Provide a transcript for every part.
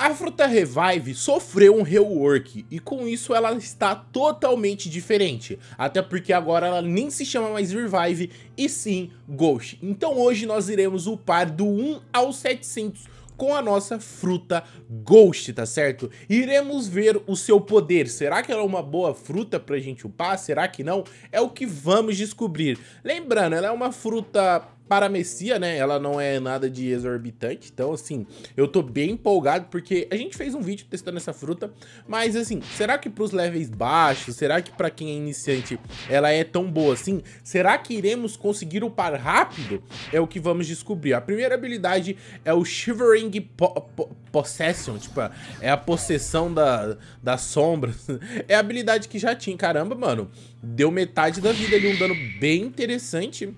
A Fruta Revive sofreu um rework e com isso ela está totalmente diferente, até porque agora ela nem se chama mais Revive e sim Ghost. Então hoje nós iremos upar do 1 ao 700 com a nossa fruta Ghost, tá certo? Iremos ver o seu poder. Será que ela é uma boa fruta pra gente upar? Será que não? É o que vamos descobrir. Lembrando, ela é uma fruta para Messia, né? Ela não é nada de exorbitante. Então, assim, eu tô bem empolgado porque a gente fez um vídeo testando essa fruta. Mas, assim, será que pros levels baixos? Será que para quem é iniciante ela é tão boa assim? Será que iremos conseguir upar rápido? É o que vamos descobrir. A primeira habilidade é o Shivering po po Possession. Tipo, é a possessão da, da sombra. é a habilidade que já tinha. Caramba, mano. Deu metade da vida ali, um dano bem interessante.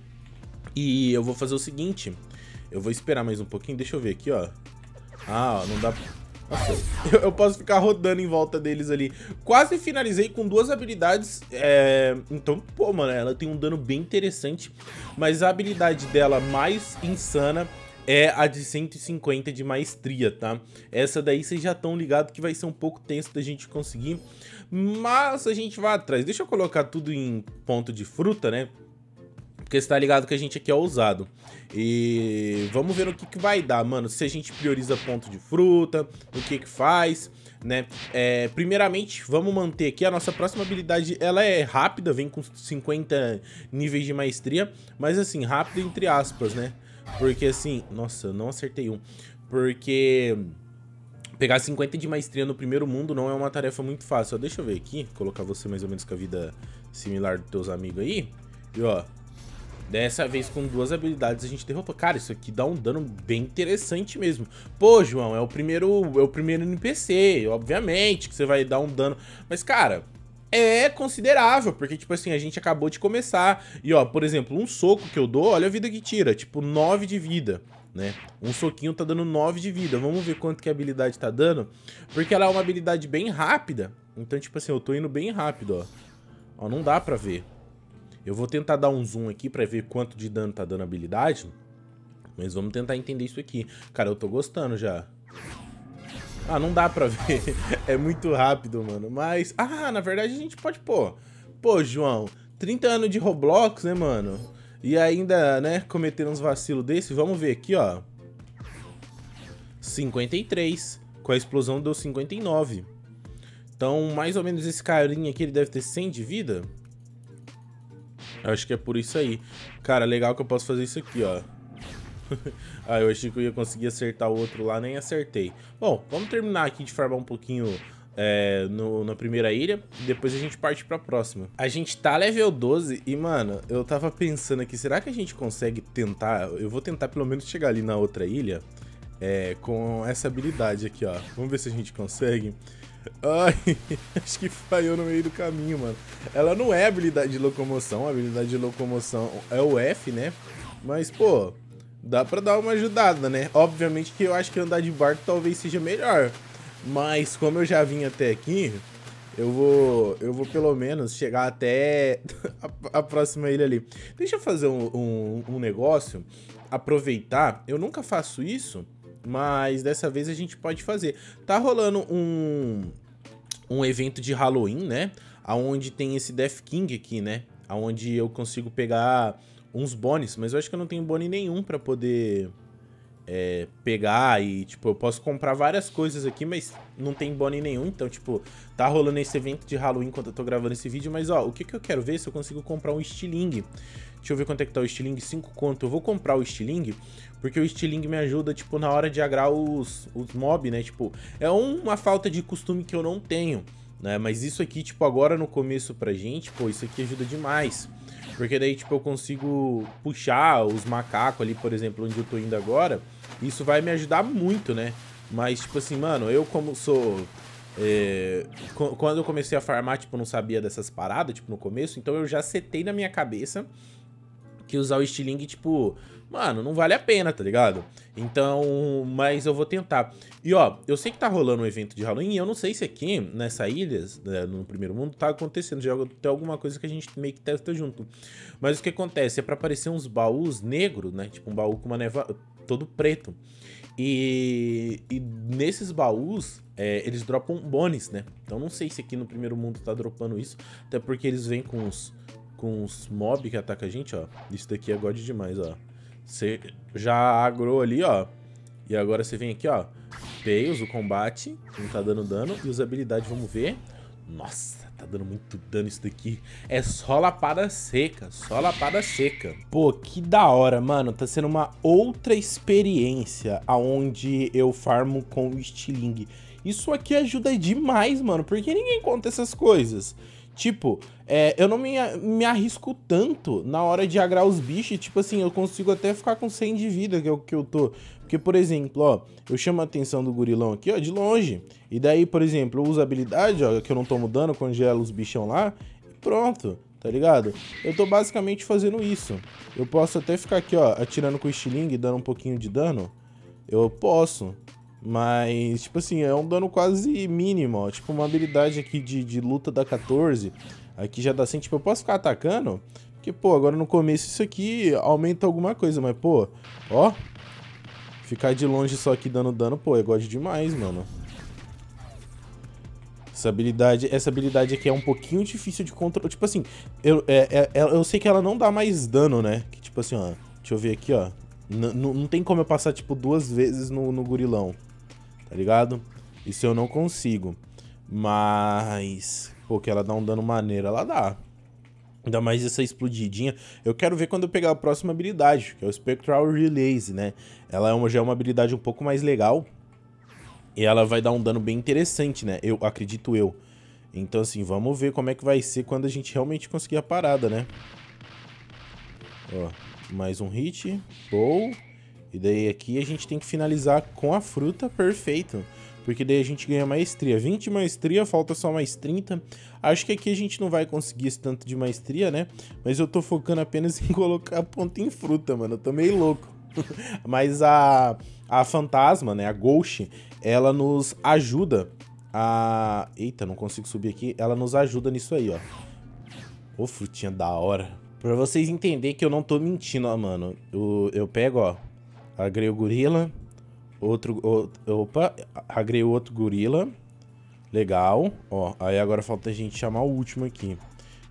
E eu vou fazer o seguinte, eu vou esperar mais um pouquinho, deixa eu ver aqui, ó. Ah, não dá... Nossa, eu, eu, posso ficar rodando em volta deles ali. Quase finalizei com duas habilidades. É... Então, pô, mano, ela tem um dano bem interessante. Mas a habilidade dela mais insana é a de 150 de maestria, tá? Essa daí vocês já estão ligados que vai ser um pouco tenso da gente conseguir. Mas a gente vai atrás. Deixa eu colocar tudo em ponto de fruta, né? Porque você tá ligado que a gente aqui é ousado. E vamos ver o que, que vai dar, mano. Se a gente prioriza ponto de fruta, o que que faz, né? É, primeiramente, vamos manter aqui. A nossa próxima habilidade, ela é rápida, vem com 50 níveis de maestria. Mas assim, rápida entre aspas, né? Porque assim... Nossa, não acertei um. Porque... Pegar 50 de maestria no primeiro mundo não é uma tarefa muito fácil. Ó, deixa eu ver aqui, colocar você mais ou menos com a vida similar dos teus amigos aí. E ó, Dessa vez com duas habilidades a gente derrotou. Cara, isso aqui dá um dano bem interessante mesmo. Pô, João, é o primeiro, é o primeiro NPC, obviamente que você vai dar um dano. Mas, cara, é considerável, porque, tipo assim, a gente acabou de começar. E, ó, por exemplo, um soco que eu dou, olha a vida que tira. Tipo, 9 de vida. Né? Um soquinho tá dando 9 de vida. Vamos ver quanto que a habilidade tá dando. Porque ela é uma habilidade bem rápida. Então, tipo assim, eu tô indo bem rápido, ó. Ó, não dá pra ver. Eu vou tentar dar um zoom aqui pra ver quanto de dano tá dando habilidade. Mas vamos tentar entender isso aqui. Cara, eu tô gostando já. Ah, não dá pra ver. é muito rápido, mano. Mas... Ah, na verdade a gente pode pôr. Pô, João, 30 anos de Roblox, né, mano? E ainda, né, cometer uns vacilos desse. Vamos ver aqui, ó. 53. Com a explosão deu 59. Então, mais ou menos esse carinha aqui, ele deve ter 100 de vida. Eu acho que é por isso aí. Cara, legal que eu posso fazer isso aqui, ó. ah, eu achei que eu ia conseguir acertar o outro lá, nem acertei. Bom, vamos terminar aqui de farmar um pouquinho é, no, na primeira ilha. Depois a gente parte pra próxima. A gente tá level 12 e, mano, eu tava pensando aqui, será que a gente consegue tentar? Eu vou tentar pelo menos chegar ali na outra ilha é, com essa habilidade aqui, ó. Vamos ver se a gente consegue. Ai, acho que falhou no meio do caminho, mano. Ela não é habilidade de locomoção, habilidade de locomoção é o F, né? Mas, pô, dá pra dar uma ajudada, né? Obviamente que eu acho que andar de barco talvez seja melhor. Mas como eu já vim até aqui, eu vou, eu vou pelo menos chegar até a, a próxima ilha ali. Deixa eu fazer um, um, um negócio, aproveitar. Eu nunca faço isso, mas dessa vez a gente pode fazer. Tá rolando um, um evento de Halloween, né? Aonde tem esse Death King aqui, né? Aonde eu consigo pegar uns bônus, mas eu acho que eu não tenho bônus nenhum para poder é, pegar e, tipo, eu posso comprar várias coisas aqui, mas não tem bônus nenhum. Então, tipo, tá rolando esse evento de Halloween quando eu tô gravando esse vídeo, mas, ó, o que que eu quero ver é se eu consigo comprar um Stiling? Deixa eu ver quanto é que tá o Stiling 5 conto. Eu vou comprar o Stiling. Porque o Stealing me ajuda, tipo, na hora de agrar os, os mob, né? Tipo, é uma falta de costume que eu não tenho, né? Mas isso aqui, tipo, agora no começo pra gente, pô, isso aqui ajuda demais. Porque daí, tipo, eu consigo puxar os macacos ali, por exemplo, onde eu tô indo agora. Isso vai me ajudar muito, né? Mas, tipo assim, mano, eu como sou... É, quando eu comecei a farmar, tipo, não sabia dessas paradas, tipo, no começo. Então eu já setei na minha cabeça que usar o estilingue, tipo, mano, não vale a pena, tá ligado? Então, mas eu vou tentar. E ó, eu sei que tá rolando um evento de Halloween, eu não sei se aqui, nessa ilha, né, no primeiro mundo, tá acontecendo. Já tem alguma coisa que a gente meio que testa junto. Mas o que acontece? É pra aparecer uns baús negros, né? Tipo um baú com uma neva. todo preto. E, e nesses baús, é, eles dropam bônus, né? Então não sei se aqui no primeiro mundo tá dropando isso. Até porque eles vêm com uns com os mob que atacam a gente, ó. Isso daqui é god demais, ó. Você já agrou ali, ó. E agora você vem aqui, ó. Tails, o combate. Não tá dando dano. E os habilidades, vamos ver. Nossa, tá dando muito dano isso daqui. É só lapada seca, só lapada seca. Pô, que da hora, mano. Tá sendo uma outra experiência aonde eu farmo com o Stiling. Isso aqui ajuda demais, mano, porque ninguém conta essas coisas. Tipo, é, eu não me, me arrisco tanto na hora de agrar os bichos. Tipo assim, eu consigo até ficar com 100 de vida, que é o que eu tô. Porque, por exemplo, ó, eu chamo a atenção do gorilão aqui, ó, de longe. E daí, por exemplo, eu uso a habilidade, ó, que eu não tomo dano, congelo os bichão lá. E pronto, tá ligado? Eu tô basicamente fazendo isso. Eu posso até ficar aqui, ó, atirando com o estilingue e dando um pouquinho de dano. Eu posso, mas, tipo assim, é um dano quase mínimo, ó. Tipo, uma habilidade aqui de, de luta da 14. Aqui já dá 100. Tipo, eu posso ficar atacando? Porque, pô, agora no começo isso aqui aumenta alguma coisa. Mas, pô, ó. Ficar de longe só aqui dando dano, pô, é god demais, mano. Essa habilidade, essa habilidade aqui é um pouquinho difícil de controlar. Tipo assim, eu, é, é, é, eu sei que ela não dá mais dano, né? Que, tipo assim, ó. Deixa eu ver aqui, ó. N não tem como eu passar, tipo, duas vezes no, no gurilão tá ligado? Isso eu não consigo. Mas, pô, que ela dá um dano maneiro, ela dá. Ainda mais essa explodidinha. Eu quero ver quando eu pegar a próxima habilidade, que é o Spectral Release, né? Ela é uma, já é uma habilidade um pouco mais legal. E ela vai dar um dano bem interessante, né? Eu acredito eu. Então, assim, vamos ver como é que vai ser quando a gente realmente conseguir a parada, né? Ó, mais um hit. Boa. E daí aqui a gente tem que finalizar com a fruta, perfeito. Porque daí a gente ganha maestria. 20 maestria, falta só mais 30. Acho que aqui a gente não vai conseguir esse tanto de maestria, né? Mas eu tô focando apenas em colocar ponto em fruta, mano. Eu tô meio louco. Mas a, a fantasma, né? A Ghost, ela nos ajuda a... Eita, não consigo subir aqui. Ela nos ajuda nisso aí, ó. Ô, frutinha da hora. Pra vocês entenderem que eu não tô mentindo, ó, mano. Eu, eu pego, ó Agrei o gorila. Outro. O, opa, agrei o outro gorila. Legal. Ó, aí agora falta a gente chamar o último aqui.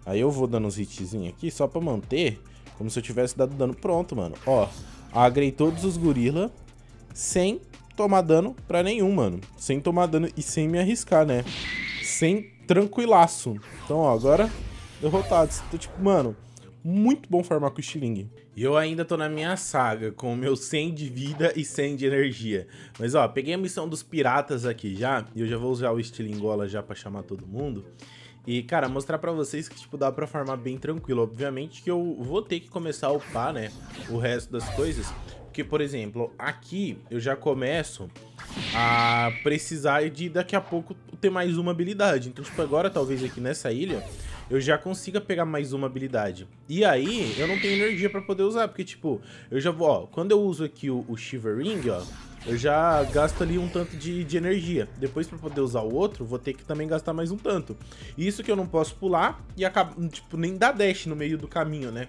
Aí eu vou dando uns hitzinhos aqui só pra manter. Como se eu tivesse dado dano. Pronto, mano. Ó, agrei todos os gorila. Sem tomar dano pra nenhum, mano. Sem tomar dano e sem me arriscar, né? Sem tranquilaço. Então, ó, agora derrotados. Tô então, tipo, mano muito bom farmar com o Xiling. E eu ainda tô na minha saga, com o meu 100 de vida e 100 de energia. Mas ó, peguei a missão dos piratas aqui já, e eu já vou usar o gola já pra chamar todo mundo. E, cara, mostrar pra vocês que, tipo, dá pra farmar bem tranquilo. Obviamente que eu vou ter que começar a upar, né, o resto das coisas. Porque, por exemplo, aqui eu já começo a precisar de, daqui a pouco, ter mais uma habilidade. Então, tipo, agora, talvez aqui nessa ilha eu já consiga pegar mais uma habilidade. E aí, eu não tenho energia pra poder usar, porque, tipo, eu já vou, ó, quando eu uso aqui o, o Shivering, ó, eu já gasto ali um tanto de, de energia. Depois, para poder usar o outro, vou ter que também gastar mais um tanto. Isso que eu não posso pular e acaba, tipo, nem dar dash no meio do caminho, né?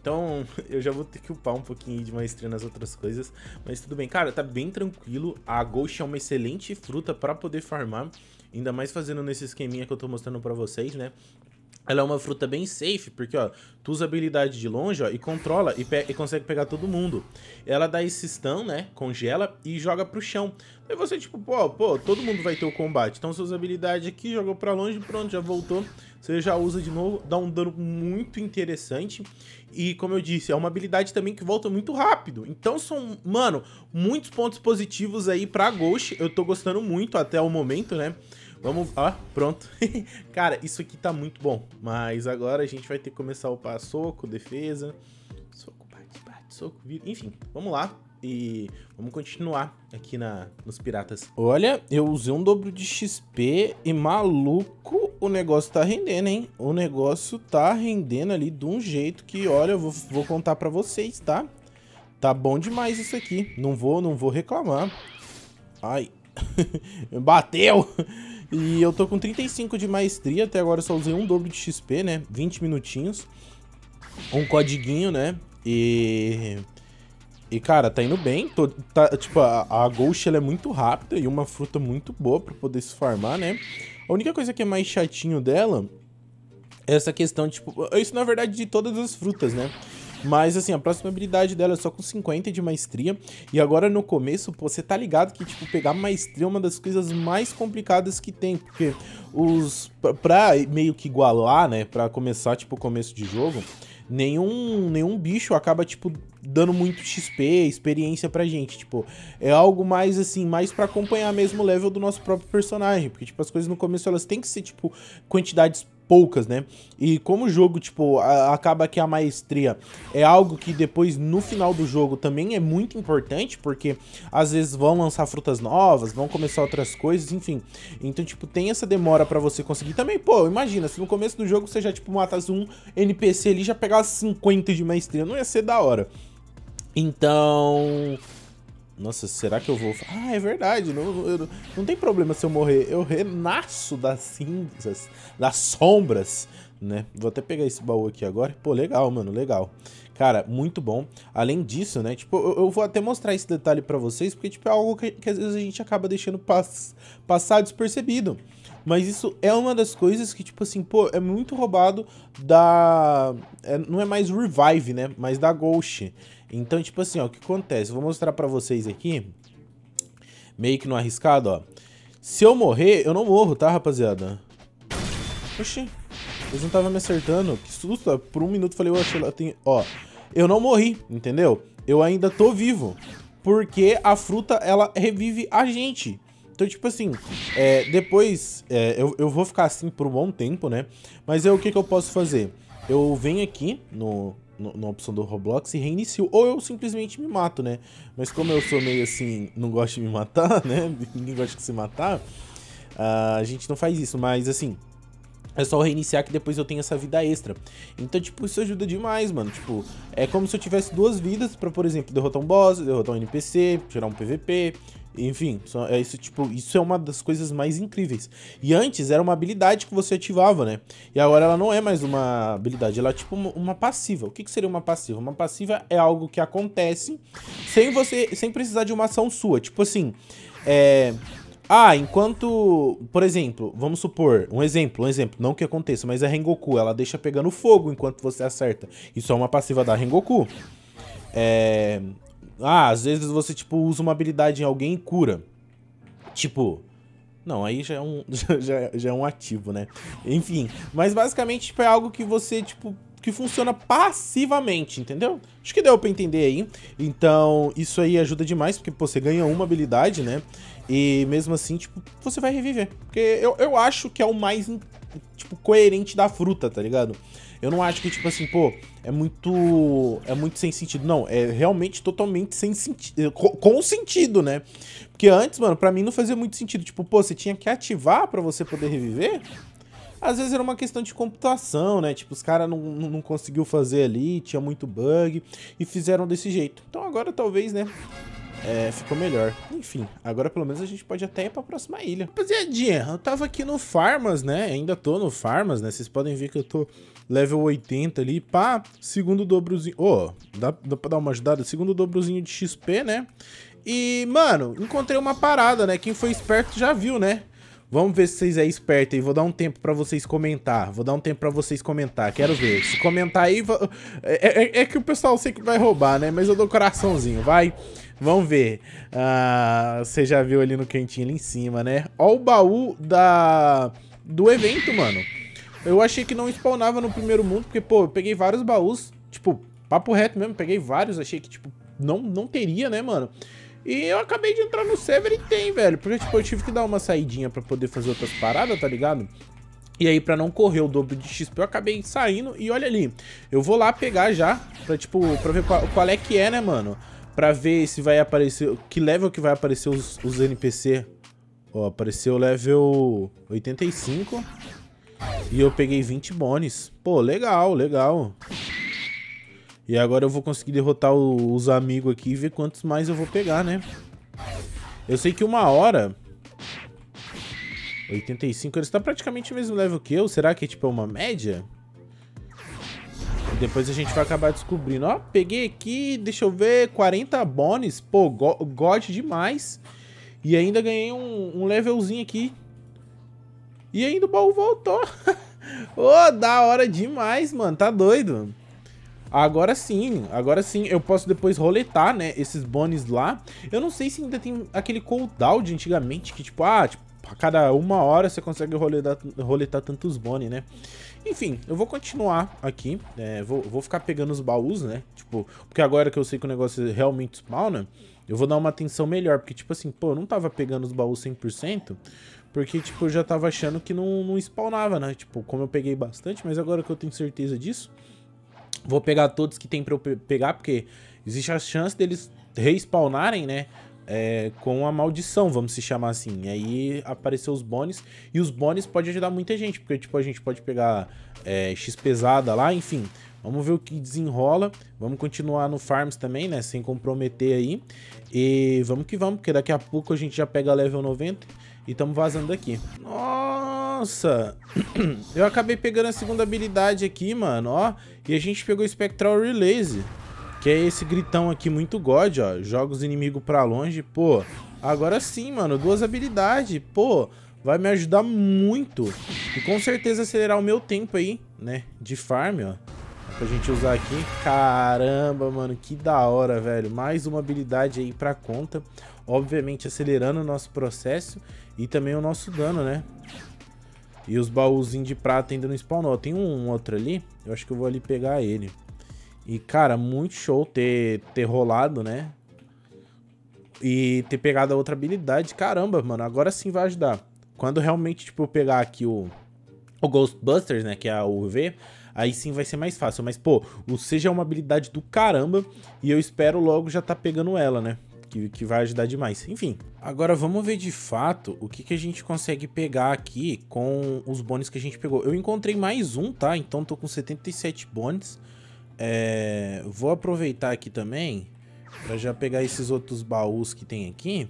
Então, eu já vou ter que upar um pouquinho de maestria nas outras coisas, mas tudo bem. Cara, tá bem tranquilo, a Ghost é uma excelente fruta para poder farmar, ainda mais fazendo nesse esqueminha que eu tô mostrando para vocês, né? Ela é uma fruta bem safe, porque ó, tu usa habilidade de longe ó, e controla e, e consegue pegar todo mundo. Ela dá esse stun, né? Congela e joga pro chão. Aí você, tipo, pô, pô, todo mundo vai ter o combate. Então suas habilidades aqui, jogou pra longe, pronto, já voltou. Você já usa de novo, dá um dano muito interessante. E como eu disse, é uma habilidade também que volta muito rápido. Então são, mano, muitos pontos positivos aí pra Ghost. Eu tô gostando muito até o momento, né? Vamos. Ó, pronto. Cara, isso aqui tá muito bom. Mas agora a gente vai ter que começar a upar soco, defesa. Soco, bate, bate, soco, vira. Enfim, vamos lá. E vamos continuar aqui na, nos piratas. Olha, eu usei um dobro de XP e maluco, o negócio tá rendendo, hein? O negócio tá rendendo ali de um jeito que, olha, eu vou, vou contar pra vocês, tá? Tá bom demais isso aqui. Não vou, não vou reclamar. Ai. Bateu! E eu tô com 35 de maestria, até agora só usei um dobro de XP, né? 20 minutinhos. Um codiguinho, né? E... E, cara, tá indo bem. Tô, tá, tipo, a, a Ghost ela é muito rápida e uma fruta muito boa pra poder se farmar, né? A única coisa que é mais chatinho dela é essa questão, tipo... Isso, na verdade, de todas as frutas, né? Mas assim, a próxima habilidade dela é só com 50 de maestria. E agora no começo, pô, você tá ligado que, tipo, pegar maestria é uma das coisas mais complicadas que tem. Porque os. Pra meio que igualar, né? Pra começar, tipo, o começo de jogo nenhum, nenhum bicho acaba, tipo, dando muito XP, experiência pra gente. Tipo, é algo mais, assim, mais para acompanhar mesmo o level do nosso próprio personagem. Porque, tipo, as coisas no começo, elas têm que ser, tipo, quantidades poucas, né? E como o jogo, tipo, a, acaba que a maestria é algo que depois, no final do jogo, também é muito importante, porque às vezes vão lançar frutas novas, vão começar outras coisas, enfim. Então, tipo, tem essa demora para você conseguir. Também, pô, imagina, se no começo do jogo você já, tipo, matasse um NPC ali, já pegasse 50 de maestria, não ia ser da hora. Então... Nossa, será que eu vou... Ah, é verdade. Não, eu, não tem problema se eu morrer. Eu renasço das cinzas, das sombras, né? Vou até pegar esse baú aqui agora. Pô, legal, mano, legal. Cara, muito bom. Além disso, né? Tipo, eu, eu vou até mostrar esse detalhe pra vocês, porque, tipo, é algo que, que às vezes a gente acaba deixando pass passar despercebido. Mas isso é uma das coisas que, tipo assim, pô, é muito roubado da... É, não é mais Revive, né? Mas da Ghost. Então, tipo assim, ó, o que acontece? Vou mostrar pra vocês aqui, meio que no arriscado, ó. Se eu morrer, eu não morro, tá, rapaziada? Oxi, eles não estavam me acertando. Que susto, ó. por um minuto eu falei, oxe, ela tem... Ó, eu não morri, entendeu? Eu ainda tô vivo, porque a fruta, ela revive a gente, então, tipo assim, é, depois é, eu, eu, vou ficar assim por um bom tempo, né? Mas é o que, que eu posso fazer? Eu venho aqui no, no, na opção do Roblox e reinicio. Ou eu simplesmente me mato, né? Mas como eu sou meio assim, não gosto de me matar, né? Ninguém gosta de se matar. Uh, a gente não faz isso, mas assim... É só reiniciar que depois eu tenho essa vida extra. Então, tipo, isso ajuda demais, mano. Tipo, é como se eu tivesse duas vidas pra, por exemplo, derrotar um boss, derrotar um NPC, tirar um PVP, enfim, é isso, tipo, isso é uma das coisas mais incríveis. E antes era uma habilidade que você ativava, né? E agora ela não é mais uma habilidade, ela é tipo uma passiva. O que, que seria uma passiva? Uma passiva é algo que acontece sem você, sem precisar de uma ação sua. Tipo assim, é... Ah, enquanto, por exemplo, vamos supor, um exemplo, um exemplo, não que aconteça, mas a é Rengoku, ela deixa pegando fogo enquanto você acerta. Isso é uma passiva da Rengoku. É, ah, às vezes você, tipo, usa uma habilidade em alguém e cura. Tipo, não, aí já é um, já, já, é um ativo, né? Enfim, mas basicamente tipo, é algo que você, tipo, que funciona passivamente, entendeu? Acho que deu pra entender aí. Então, isso aí ajuda demais, porque pô, você ganha uma habilidade, né? E mesmo assim, tipo, você vai reviver. Porque eu, eu acho que é o mais, tipo, coerente da fruta, tá ligado? Eu não acho que, tipo assim, pô, é muito. É muito sem sentido. Não, é realmente totalmente sem sentido. Eh, com, com sentido, né? Porque antes, mano, pra mim não fazia muito sentido. Tipo, pô, você tinha que ativar para você poder reviver? Às vezes era uma questão de computação, né? Tipo, os caras não, não, não conseguiu fazer ali, tinha muito bug, e fizeram desse jeito. Então agora talvez, né? É, ficou melhor. Enfim, agora pelo menos a gente pode até ir pra próxima ilha. Rapaziadinha, eu tava aqui no Farmas, né? Ainda tô no Farmas, né? Vocês podem ver que eu tô level 80 ali, pá, segundo dobrozinho, ó, oh, dá, dá pra dar uma ajudada, segundo dobrozinho de XP, né? E, mano, encontrei uma parada, né? Quem foi esperto já viu, né? Vamos ver se vocês é esperto aí. Vou dar um tempo pra vocês comentar. Vou dar um tempo pra vocês comentar. Quero ver. Se comentar aí... É, é, é, é que o pessoal sei que vai roubar, né? Mas eu dou coraçãozinho, vai. Vamos ver. Ah, você já viu ali no cantinho ali em cima, né? Ó o baú da... do evento, mano. Eu achei que não spawnava no primeiro mundo, porque, pô, eu peguei vários baús, tipo, papo reto mesmo, peguei vários, achei que, tipo, não, não teria, né, mano? E eu acabei de entrar no server e tem, velho, porque, tipo, eu tive que dar uma saidinha pra poder fazer outras paradas, tá ligado? E aí, pra não correr o dobro de XP, eu acabei saindo e olha ali, eu vou lá pegar já, pra, tipo, pra ver qual, qual é que é, né, mano? Pra ver se vai aparecer, que level que vai aparecer os, os NPC. Ó, apareceu level 85. E eu peguei 20 bones. Pô, legal, legal. E agora eu vou conseguir derrotar o, os amigos aqui e ver quantos mais eu vou pegar, né? Eu sei que uma hora... 85, ele está praticamente no mesmo level que eu. Será que é, tipo, é uma média? E depois a gente vai acabar descobrindo. Ó, peguei aqui, deixa eu ver, 40 bones. Pô, go God demais. E ainda ganhei um, um levelzinho aqui. E ainda o baú voltou. Ô, oh, da hora demais, mano. Tá doido. Agora sim, agora sim eu posso depois roletar, né, esses bônus lá. Eu não sei se ainda tem aquele cooldown de antigamente, que tipo, ah, tipo, a cada uma hora você consegue roletar, roletar tantos bônus, né? Enfim, eu vou continuar aqui, é, vou, vou ficar pegando os baús, né? Tipo, porque agora que eu sei que o negócio realmente né, eu vou dar uma atenção melhor, porque tipo assim, pô, eu não tava pegando os baús 100%, porque, tipo, eu já tava achando que não, não spawnava, né? Tipo, como eu peguei bastante, mas agora que eu tenho certeza disso, vou pegar todos que tem pra eu pe pegar, porque existe a chance deles respawnarem, né? É, com a maldição, vamos se chamar assim. E aí apareceu os bônus, e os bônus pode ajudar muita gente, porque, tipo, a gente pode pegar é, X pesada lá, enfim. Vamos ver o que desenrola. Vamos continuar no Farms também, né? Sem comprometer aí. E vamos que vamos, porque daqui a pouco a gente já pega level 90. E estamos vazando aqui. Nossa! Eu acabei pegando a segunda habilidade aqui, mano, ó. E a gente pegou o Spectral Release. Que é esse gritão aqui muito god, ó. Joga os inimigos pra longe. Pô, agora sim, mano. Duas habilidades. Pô, vai me ajudar muito. E com certeza acelerar o meu tempo aí, né? De farm, ó. Pra gente usar aqui. Caramba, mano. Que da hora, velho. Mais uma habilidade aí pra conta. Obviamente acelerando o nosso processo. E também o nosso dano, né? E os baúzinhos de prata ainda não spawnou. Tem um, um outro ali, eu acho que eu vou ali pegar ele. E, cara, muito show ter, ter rolado, né? E ter pegado a outra habilidade. Caramba, mano, agora sim vai ajudar. Quando realmente, tipo, eu pegar aqui o, o Ghostbusters, né, que é a UV, aí sim vai ser mais fácil. Mas, pô, o Seja é uma habilidade do caramba e eu espero logo já tá pegando ela, né? que, que vai ajudar demais. Enfim, agora vamos ver de fato o que, que a gente consegue pegar aqui com os bônus que a gente pegou. Eu encontrei mais um, tá? Então tô com 77 bônus. É, vou aproveitar aqui também para já pegar esses outros baús que tem aqui.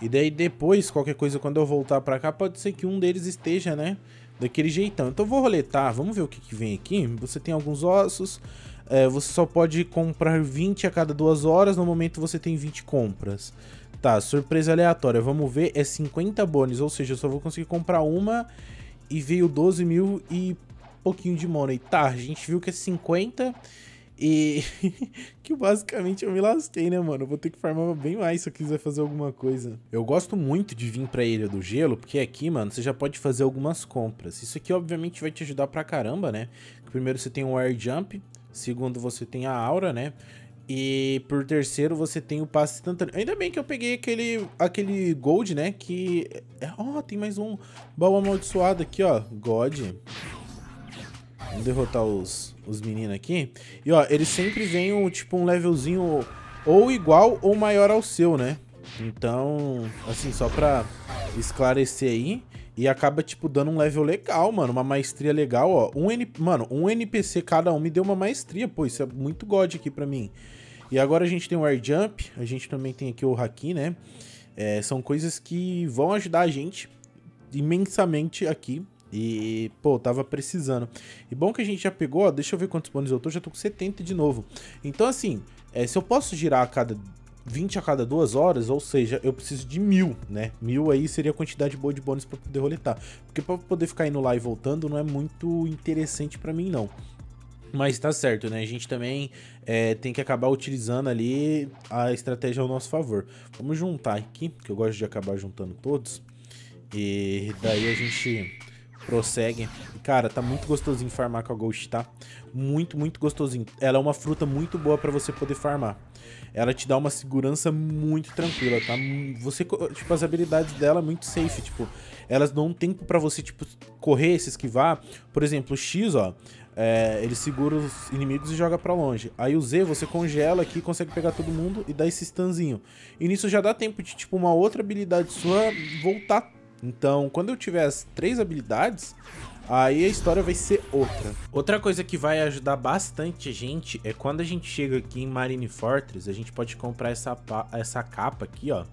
E daí depois, qualquer coisa, quando eu voltar para cá, pode ser que um deles esteja, né? Daquele jeitão. Então vou roletar, vamos ver o que, que vem aqui. Você tem alguns ossos, é, você só pode comprar 20 a cada duas horas, no momento você tem 20 compras. Tá, surpresa aleatória, vamos ver, é 50 bônus, ou seja, eu só vou conseguir comprar uma e veio 12 mil e pouquinho de money. Tá, a gente viu que é 50 e que basicamente eu me lasquei, né, mano? Eu vou ter que farmar bem mais se eu quiser fazer alguma coisa. Eu gosto muito de vir pra Ilha do Gelo, porque aqui, mano, você já pode fazer algumas compras. Isso aqui, obviamente, vai te ajudar pra caramba, né? Primeiro você tem um air jump, Segundo, você tem a aura, né? E por terceiro, você tem o passe instantâneo. Ainda bem que eu peguei aquele, aquele gold, né? Que... É, é, ó, oh, tem mais um baú amaldiçoado aqui, ó. God. Vamos derrotar os, os meninos aqui. E, ó, eles sempre vêm, um, tipo, um levelzinho ou igual ou maior ao seu, né? Então, assim, só pra esclarecer aí. E acaba, tipo, dando um level legal, mano. Uma maestria legal, ó. Um N... Mano, um NPC cada um me deu uma maestria. Pô, isso é muito god aqui pra mim. E agora a gente tem o Air Jump. A gente também tem aqui o Haki, né? É, são coisas que vão ajudar a gente imensamente aqui. E, pô, tava precisando. E bom que a gente já pegou, ó, deixa eu ver quantos bônus eu tô, já tô com 70 de novo. Então, assim, é, se eu posso girar a cada 20 a cada duas horas, ou seja, eu preciso de mil, né? Mil aí seria a quantidade boa de bônus para poder roletar. Porque para poder ficar indo lá e voltando não é muito interessante para mim, não. Mas tá certo, né? A gente também é, tem que acabar utilizando ali a estratégia ao nosso favor. Vamos juntar aqui, que eu gosto de acabar juntando todos. E daí a gente prossegue. Cara, tá muito gostosinho farmar com a Ghost, tá? Muito, muito gostosinho. Ela é uma fruta muito boa pra você poder farmar. Ela te dá uma segurança muito tranquila, tá? Você, tipo, as habilidades dela é muito safe, tipo... Elas dão um tempo pra você, tipo, correr, se esquivar. Por exemplo, o X, ó... É, ele segura os inimigos e joga para longe. Aí o Z você congela aqui, consegue pegar todo mundo e dá esse stunzinho. E nisso já dá tempo de, tipo, uma outra habilidade sua voltar então, quando eu tiver as três habilidades, aí a história vai ser outra. Outra coisa que vai ajudar bastante a gente é quando a gente chega aqui em Marine Fortress, a gente pode comprar essa, essa capa aqui, ó.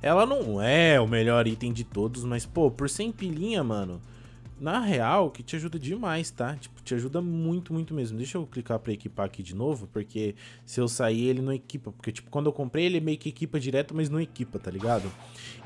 Ela não é o melhor item de todos, mas, pô, por 100 pilinha, mano, na real, que te ajuda demais, tá? Tipo, te ajuda muito, muito mesmo. Deixa eu clicar pra equipar aqui de novo, porque se eu sair ele não equipa. Porque, tipo, quando eu comprei ele meio que equipa direto, mas não equipa, tá ligado?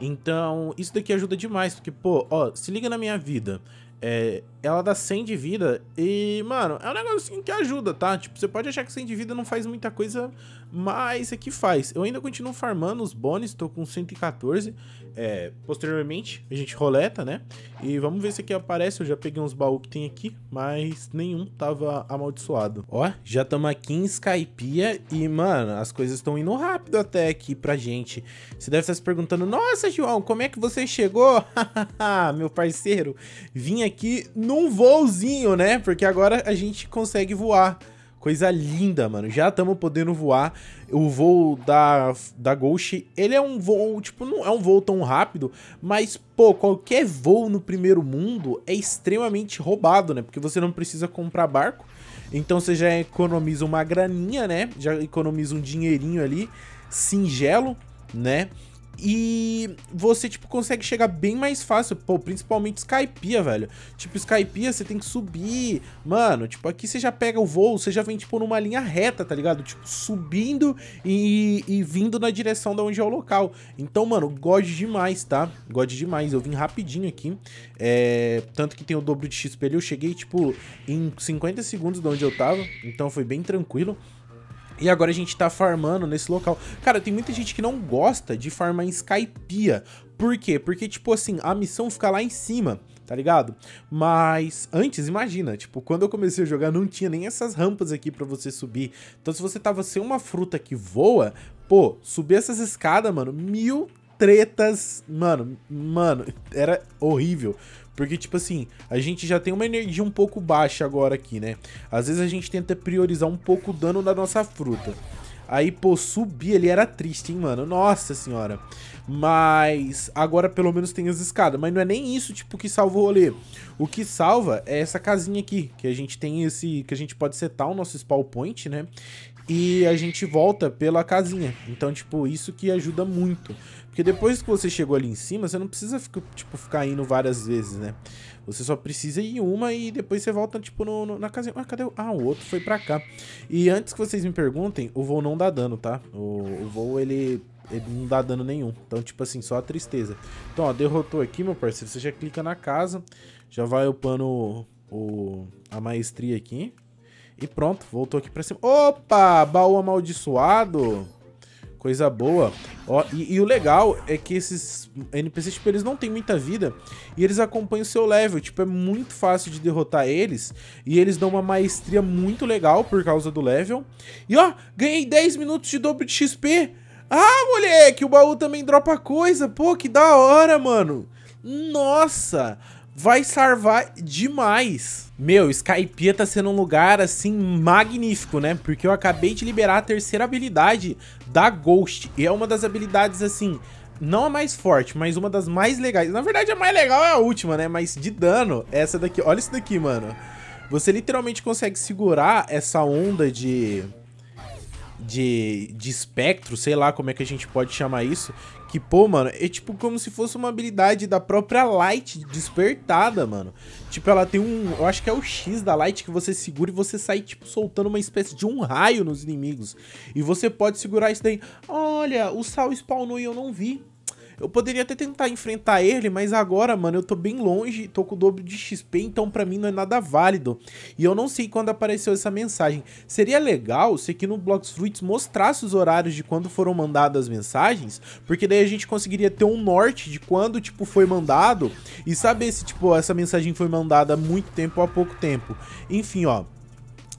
Então, isso daqui ajuda demais, porque, pô, ó, se liga na minha vida. É, ela dá 100 de vida e, mano, é um negocinho que ajuda, tá? Tipo, você pode achar que 100 de vida não faz muita coisa, mas aqui é faz. Eu ainda continuo farmando os bônus, tô com 114 é, posteriormente, a gente roleta, né? E vamos ver se aqui aparece. Eu já peguei uns baús que tem aqui, mas nenhum tava amaldiçoado. Ó, já estamos aqui em Skypia e, mano, as coisas estão indo rápido até aqui pra gente. Você deve estar se perguntando, nossa, João, como é que você chegou? Meu parceiro, vim aqui num voozinho, né? Porque agora a gente consegue voar. Coisa linda, mano. Já estamos podendo voar. O voo da, da Ghost, ele é um voo, tipo, não é um voo tão rápido, mas, pô, qualquer voo no primeiro mundo é extremamente roubado, né? Porque você não precisa comprar barco, então você já economiza uma graninha, né? Já economiza um dinheirinho ali, singelo, né? E você, tipo, consegue chegar bem mais fácil. Pô, principalmente Skypia, velho. Tipo, Skypia, você tem que subir. Mano, tipo, aqui você já pega o voo, você já vem, tipo, numa linha reta, tá ligado? Tipo, subindo e, e vindo na direção da onde é o local. Então, mano, gode demais, tá? gode demais. Eu vim rapidinho aqui. É... Tanto que tem o dobro de XP ali. Eu cheguei, tipo, em 50 segundos de onde eu tava. Então foi bem tranquilo. E agora a gente tá farmando nesse local. Cara, tem muita gente que não gosta de farmar em Skypia. Por quê? Porque, tipo assim, a missão fica lá em cima, tá ligado? Mas antes, imagina, tipo, quando eu comecei a jogar não tinha nem essas rampas aqui pra você subir. Então se você tava sem uma fruta que voa, pô, subir essas escadas, mano, mil tretas, mano, mano, era horrível. Porque, tipo assim, a gente já tem uma energia um pouco baixa agora aqui, né? Às vezes a gente tenta priorizar um pouco o dano da nossa fruta. Aí, pô, subir ele era triste, hein, mano? Nossa senhora. Mas agora pelo menos tem as escadas. Mas não é nem isso, tipo, que salva o rolê. O que salva é essa casinha aqui, que a gente tem esse... Que a gente pode setar o nosso spawn point, né? e a gente volta pela casinha. Então, tipo, isso que ajuda muito. Porque depois que você chegou ali em cima, você não precisa ficar, tipo, ficar indo várias vezes, né? Você só precisa ir uma e depois você volta, tipo, no, no, na casinha. Ah, cadê o... Ah, o outro foi pra cá. E antes que vocês me perguntem, o voo não dá dano, tá? O, o voo, ele, ele não dá dano nenhum. Então, tipo assim, só a tristeza. Então, ó, derrotou aqui, meu parceiro. Você já clica na casa, já vai upando o, o a maestria aqui. E pronto, voltou aqui pra cima. Opa, baú amaldiçoado. Coisa boa. Ó, e, e, o legal é que esses NPCs, tipo, eles não têm muita vida e eles acompanham o seu level. Tipo, é muito fácil de derrotar eles e eles dão uma maestria muito legal por causa do level. E ó, ganhei 10 minutos de dobro de XP. Ah, moleque, o baú também dropa coisa. Pô, que da hora, mano. Nossa, vai sarvar demais. Meu, Skypiea tá sendo um lugar, assim, magnífico, né? Porque eu acabei de liberar a terceira habilidade da Ghost. E é uma das habilidades, assim, não a mais forte, mas uma das mais legais. Na verdade, a mais legal é a última, né? Mas de dano, essa daqui. Olha isso daqui, mano. Você literalmente consegue segurar essa onda de... De, de espectro, sei lá como é que a gente pode chamar isso que, pô, mano, é tipo como se fosse uma habilidade da própria Light despertada, mano. Tipo, ela tem um. Eu acho que é o X da Light que você segura e você sai, tipo, soltando uma espécie de um raio nos inimigos. E você pode segurar isso daí. Olha, o sal spawnou e eu não vi. Eu poderia até tentar enfrentar ele, mas agora, mano, eu tô bem longe, tô com o dobro de XP, então pra mim não é nada válido. E eu não sei quando apareceu essa mensagem. Seria legal se aqui no Blocks Fruits mostrasse os horários de quando foram mandadas as mensagens, porque daí a gente conseguiria ter um norte de quando, tipo, foi mandado e saber se, tipo, essa mensagem foi mandada há muito tempo ou há pouco tempo. Enfim, ó,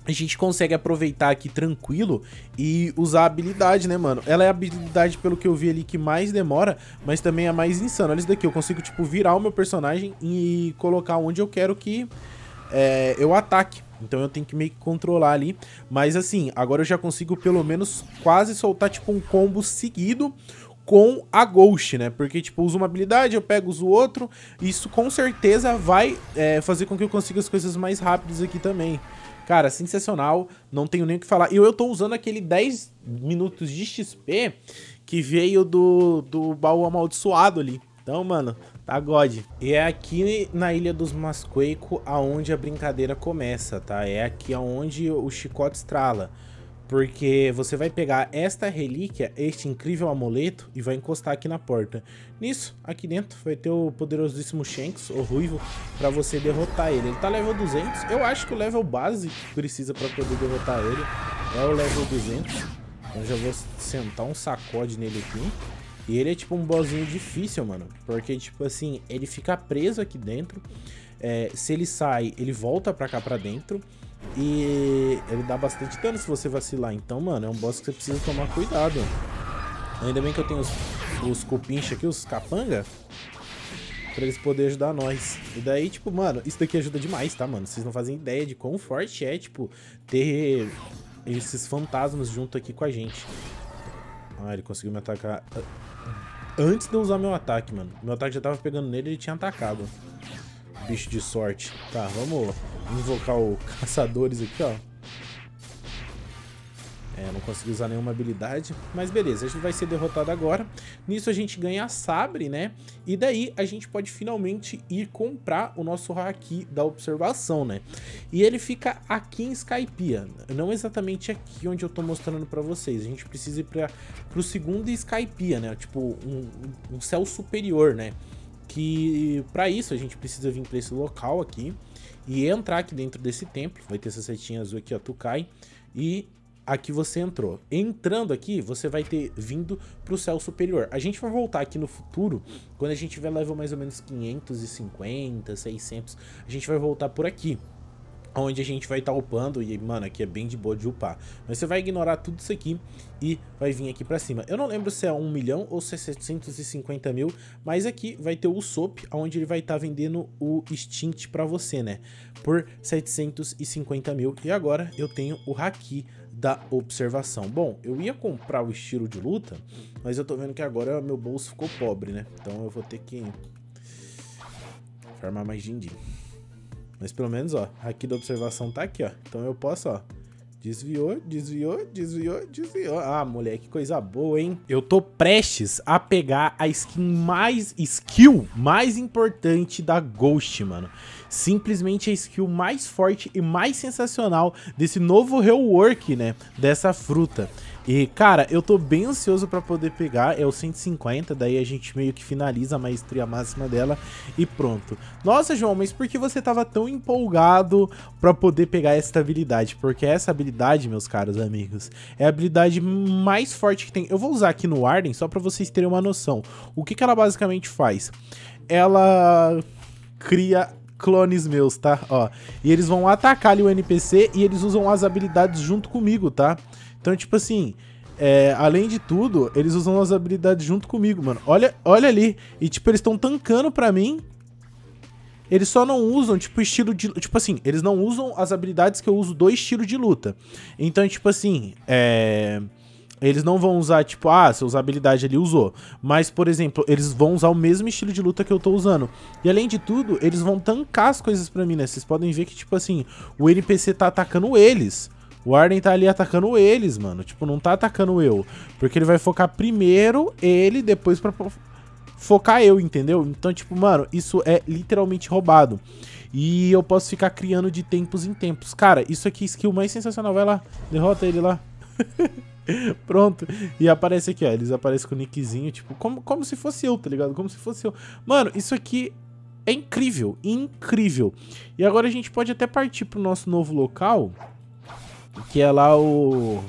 a gente consegue aproveitar aqui tranquilo e usar a habilidade, né, mano? Ela é a habilidade, pelo que eu vi ali, que mais demora, mas também é mais insana. Olha isso daqui, eu consigo, tipo, virar o meu personagem e colocar onde eu quero que é, eu ataque. Então eu tenho que meio que controlar ali. Mas assim, agora eu já consigo pelo menos quase soltar, tipo, um combo seguido com a Ghost, né? Porque, tipo, uso uma habilidade, eu pego, uso outro. Isso com certeza vai é, fazer com que eu consiga as coisas mais rápidas aqui também. Cara, sensacional. Não tenho nem o que falar. E eu, tô usando aquele 10 minutos de XP que veio do, do baú amaldiçoado ali. Então, mano, tá God. E é aqui na Ilha dos Masqueico aonde a brincadeira começa, tá? É aqui aonde o chicote estrala. Porque você vai pegar esta relíquia, este incrível amuleto, e vai encostar aqui na porta. Nisso, aqui dentro, vai ter o poderosíssimo Shanks, o Ruivo, pra você derrotar ele. Ele tá level 200. Eu acho que o level base que precisa pra poder derrotar ele é o level 200. Então já vou sentar um sacode nele aqui. E ele é tipo um bossinho difícil, mano. Porque, tipo assim, ele fica preso aqui dentro. É, se ele sai, ele volta pra cá pra dentro. E ele dá bastante dano se você vacilar. Então, mano, é um boss que você precisa tomar cuidado. Ainda bem que eu tenho os, os cupincha aqui, os capanga. Pra eles poderem ajudar nós. E daí, tipo, mano, isso daqui ajuda demais, tá, mano? Vocês não fazem ideia de quão forte é, tipo, ter esses fantasmas junto aqui com a gente. Ah, ele conseguiu me atacar ah, antes de eu usar meu ataque, mano. Meu ataque já tava pegando nele e ele tinha atacado bicho de sorte. Tá, vamos invocar o caçadores aqui, ó. É, não consegui usar nenhuma habilidade, mas beleza, a gente vai ser derrotado agora. Nisso a gente ganha a sabre, né? E daí a gente pode finalmente ir comprar o nosso haki da observação, né? E ele fica aqui em Skypiea, não exatamente aqui onde eu tô mostrando pra vocês. A gente precisa ir pra, pro segundo Skypiea, né? Tipo, um, um céu superior, né? que para isso a gente precisa vir para esse local aqui e entrar aqui dentro desse templo. Vai ter essa setinha azul aqui, ó, cai E aqui você entrou. Entrando aqui, você vai ter vindo para o céu superior. A gente vai voltar aqui no futuro, quando a gente tiver level mais ou menos 550, 600, a gente vai voltar por aqui onde a gente vai estar tá upando, e mano, aqui é bem de boa de upar. Mas você vai ignorar tudo isso aqui e vai vir aqui pra cima. Eu não lembro se é 1 milhão ou se é 750 mil, mas aqui vai ter o Usopp, onde ele vai estar tá vendendo o Extinct pra você, né? Por 750 mil, e agora eu tenho o Haki da observação. Bom, eu ia comprar o estilo de luta, mas eu tô vendo que agora meu bolso ficou pobre, né? Então eu vou ter que farmar mais din-din. Mas pelo menos, ó, aqui da observação tá aqui, ó. Então eu posso, ó, Desviou, desviou, desviou, desviou. Ah, moleque, que coisa boa, hein? Eu tô prestes a pegar a skin mais... Skill mais importante da Ghost, mano. Simplesmente a skill mais forte e mais sensacional desse novo rework, né? Dessa fruta. E, cara, eu tô bem ansioso para poder pegar, é o 150, daí a gente meio que finaliza a maestria máxima dela e pronto. Nossa, João, mas por que você tava tão empolgado para poder pegar essa habilidade? Porque essa habilidade, meus caros amigos, é a habilidade mais forte que tem. Eu vou usar aqui no Arden só para vocês terem uma noção. O que, que ela basicamente faz? Ela cria clones meus, tá? Ó, e eles vão atacar ali o NPC e eles usam as habilidades junto comigo, tá? Tá? Então, tipo assim, é, além de tudo, eles usam as habilidades junto comigo, mano. Olha, olha ali. E, tipo, eles estão tancando pra mim. Eles só não usam, tipo, estilo de. Tipo assim, eles não usam as habilidades que eu uso do estilo de luta. Então, tipo assim, é. Eles não vão usar, tipo, ah, se usar habilidade ele usou. Mas, por exemplo, eles vão usar o mesmo estilo de luta que eu tô usando. E além de tudo, eles vão tancar as coisas pra mim, né? Vocês podem ver que, tipo assim, o NPC tá atacando eles. O Arden tá ali atacando eles, mano. Tipo, não tá atacando eu. Porque ele vai focar primeiro ele, depois pra focar eu, entendeu? Então, tipo, mano, isso é literalmente roubado. E eu posso ficar criando de tempos em tempos. Cara, isso aqui é skill mais sensacional. Vai lá, derrota ele lá. Pronto. E aparece aqui, ó. Eles aparecem com o nickzinho, tipo, como, como se fosse eu, tá ligado? Como se fosse eu. Mano, isso aqui é incrível. Incrível. E agora a gente pode até partir pro nosso novo local que é lá o,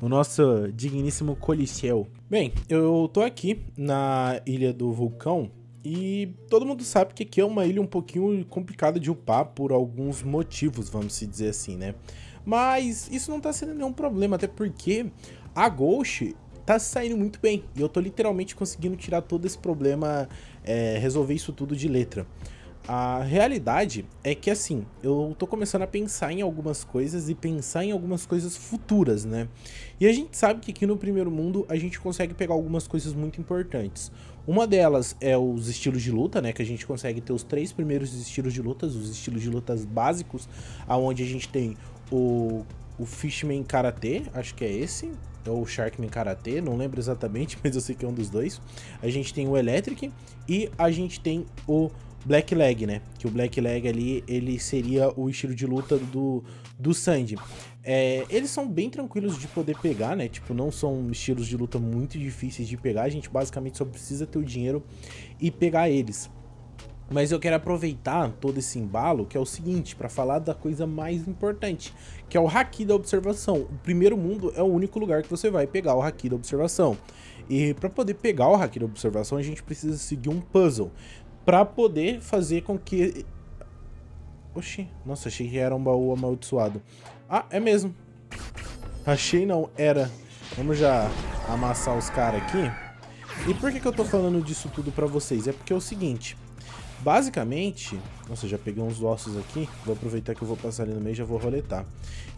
o nosso digníssimo Coliseu. Bem, eu tô aqui na Ilha do Vulcão e todo mundo sabe que aqui é uma ilha um pouquinho complicada de upar por alguns motivos, vamos se dizer assim, né? Mas isso não tá sendo nenhum problema, até porque a Ghost tá saindo muito bem. E eu tô literalmente conseguindo tirar todo esse problema, é, resolver isso tudo de letra. A realidade é que assim, eu tô começando a pensar em algumas coisas e pensar em algumas coisas futuras, né? E a gente sabe que aqui no primeiro mundo a gente consegue pegar algumas coisas muito importantes. Uma delas é os estilos de luta, né? Que a gente consegue ter os três primeiros estilos de lutas, os estilos de lutas básicos, aonde a gente tem o, o Fishman Karate, acho que é esse, ou Sharkman Karate, não lembro exatamente, mas eu sei que é um dos dois. A gente tem o Electric e a gente tem o Black Leg, né? Que o Black Leg ali, ele seria o estilo de luta do, do Sandy. É, eles são bem tranquilos de poder pegar, né? Tipo, não são estilos de luta muito difíceis de pegar. A gente basicamente só precisa ter o dinheiro e pegar eles. Mas eu quero aproveitar todo esse embalo, que é o seguinte, para falar da coisa mais importante, que é o haki da observação. O primeiro mundo é o único lugar que você vai pegar o haki da observação. E para poder pegar o haki da observação, a gente precisa seguir um puzzle para poder fazer com que... Oxi, nossa, achei que era um baú amaldiçoado. Ah, é mesmo. Achei não, era. Vamos já amassar os caras aqui. E por que, que eu tô falando disso tudo pra vocês? É porque é o seguinte... Basicamente, nossa, já peguei uns ossos aqui, vou aproveitar que eu vou passar ali no meio e já vou roletar.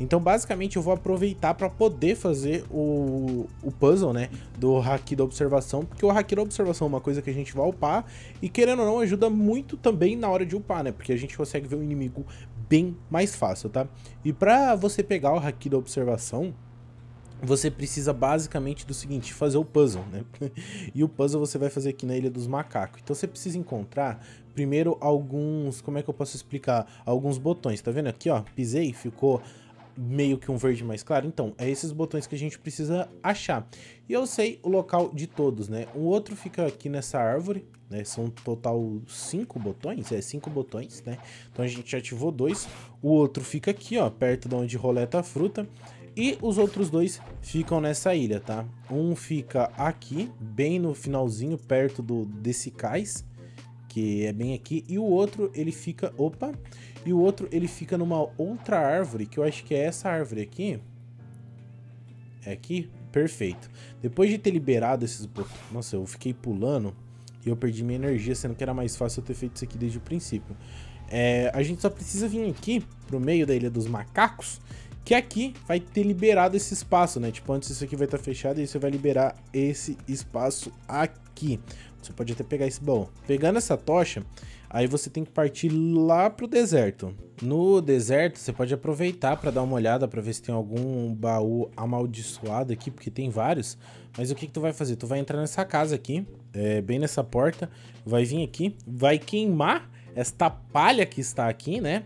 Então, basicamente, eu vou aproveitar para poder fazer o, o puzzle, né, do haki da observação, porque o haki da observação é uma coisa que a gente vai upar e, querendo ou não, ajuda muito também na hora de upar, né, porque a gente consegue ver o inimigo bem mais fácil, tá? E para você pegar o haki da observação, você precisa basicamente do seguinte, fazer o puzzle, né? e o puzzle você vai fazer aqui na Ilha dos Macacos. Então você precisa encontrar primeiro alguns, como é que eu posso explicar? Alguns botões, tá vendo aqui, ó? Pisei, ficou meio que um verde mais claro. Então, é esses botões que a gente precisa achar. E eu sei o local de todos, né? O outro fica aqui nessa árvore, né? São total cinco botões, é cinco botões, né? Então a gente ativou dois. O outro fica aqui, ó, perto de onde roleta a fruta. E os outros dois ficam nessa ilha, tá? Um fica aqui, bem no finalzinho, perto do, desse cais, que é bem aqui. E o outro, ele fica... Opa! E o outro, ele fica numa outra árvore, que eu acho que é essa árvore aqui. É aqui? Perfeito. Depois de ter liberado esses... Nossa, eu fiquei pulando e eu perdi minha energia, sendo que era mais fácil eu ter feito isso aqui desde o princípio. É, a gente só precisa vir aqui, pro meio da Ilha dos Macacos, que aqui vai ter liberado esse espaço, né? Tipo, antes isso aqui vai estar tá fechado e você vai liberar esse espaço aqui. Você pode até pegar esse baú. Pegando essa tocha, aí você tem que partir lá pro deserto. No deserto, você pode aproveitar para dar uma olhada para ver se tem algum baú amaldiçoado aqui, porque tem vários. Mas o que, que tu vai fazer? Tu vai entrar nessa casa aqui, é, bem nessa porta, vai vir aqui, vai queimar esta palha que está aqui, né?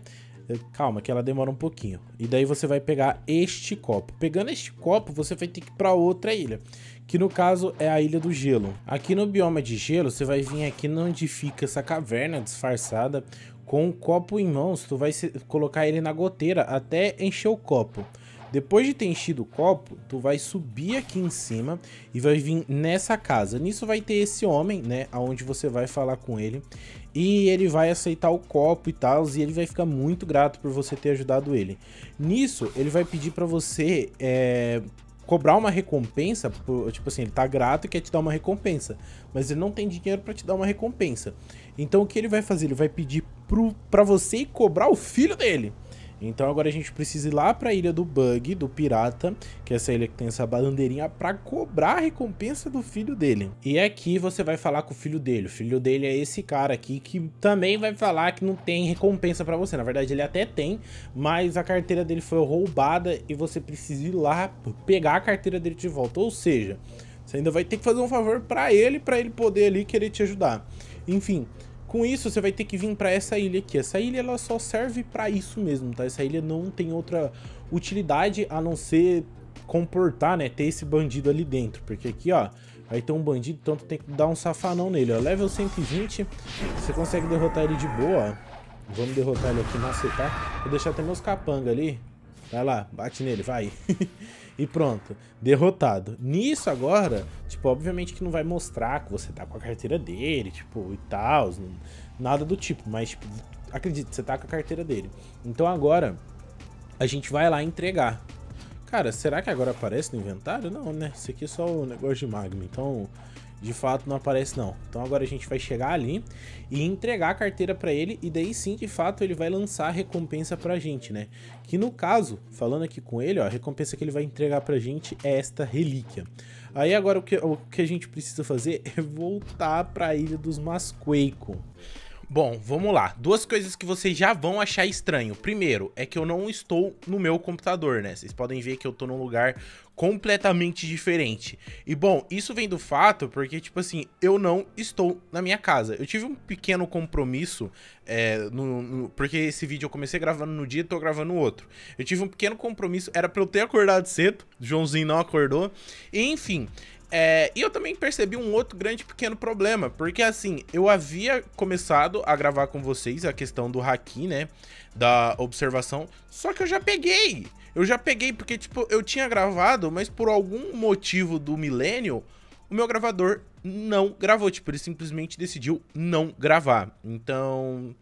Calma, que ela demora um pouquinho. E daí você vai pegar este copo. Pegando este copo, você vai ter que ir para outra ilha, que no caso é a Ilha do Gelo. Aqui no bioma de gelo, você vai vir aqui onde fica essa caverna disfarçada. Com o um copo em mãos, tu vai colocar ele na goteira até encher o copo. Depois de ter enchido o copo, tu vai subir aqui em cima e vai vir nessa casa. Nisso vai ter esse homem, né, aonde você vai falar com ele e ele vai aceitar o copo e tal, e ele vai ficar muito grato por você ter ajudado ele. Nisso, ele vai pedir para você é, cobrar uma recompensa, por, tipo assim, ele tá grato e quer te dar uma recompensa, mas ele não tem dinheiro para te dar uma recompensa. Então o que ele vai fazer? Ele vai pedir para pra você cobrar o filho dele. Então agora a gente precisa ir lá para a ilha do Bug, do pirata, que é essa ilha que tem essa bandeirinha, para cobrar a recompensa do filho dele. E aqui você vai falar com o filho dele. O filho dele é esse cara aqui que também vai falar que não tem recompensa para você. Na verdade ele até tem, mas a carteira dele foi roubada e você precisa ir lá pegar a carteira dele de volta. Ou seja, você ainda vai ter que fazer um favor para ele, para ele poder ali querer te ajudar. Enfim, com isso, você vai ter que vir para essa ilha aqui. Essa ilha ela só serve para isso mesmo, tá? Essa ilha não tem outra utilidade a não ser comportar, né? Ter esse bandido ali dentro. Porque aqui, ó, vai ter um bandido, então tem que dar um safanão nele, ó. Level 120, você consegue derrotar ele de boa, ó. Vamos derrotar ele aqui, macetar. Vou deixar até meus capanga ali. Vai lá, bate nele, vai. e pronto, derrotado. Nisso agora, tipo, obviamente que não vai mostrar que você tá com a carteira dele, tipo, e tal, nada do tipo, mas tipo, acredito, você tá com a carteira dele. Então agora a gente vai lá entregar. Cara, será que agora aparece no inventário? Não, né? Isso aqui é só o negócio de magma, então de fato, não aparece não. Então agora a gente vai chegar ali e entregar a carteira para ele e daí sim, de fato, ele vai lançar a recompensa pra gente, né? Que no caso, falando aqui com ele, ó, a recompensa que ele vai entregar pra gente é esta relíquia. Aí agora o que, o que a gente precisa fazer é voltar pra Ilha dos Masquaco. Bom, vamos lá. Duas coisas que vocês já vão achar estranho. Primeiro, é que eu não estou no meu computador, né? Vocês podem ver que eu estou num lugar completamente diferente. E bom, isso vem do fato porque, tipo assim, eu não estou na minha casa. Eu tive um pequeno compromisso, é, no, no, porque esse vídeo eu comecei gravando no dia e tô gravando outro. Eu tive um pequeno compromisso, era pra eu ter acordado cedo, Joãozinho não acordou. E, enfim, é, e eu também percebi um outro grande pequeno problema, porque assim, eu havia começado a gravar com vocês a questão do haki, né? Da observação, só que eu já peguei. Eu já peguei porque, tipo, eu tinha gravado, mas por algum motivo do milênio, o meu gravador não gravou. Tipo, ele simplesmente decidiu não gravar. Então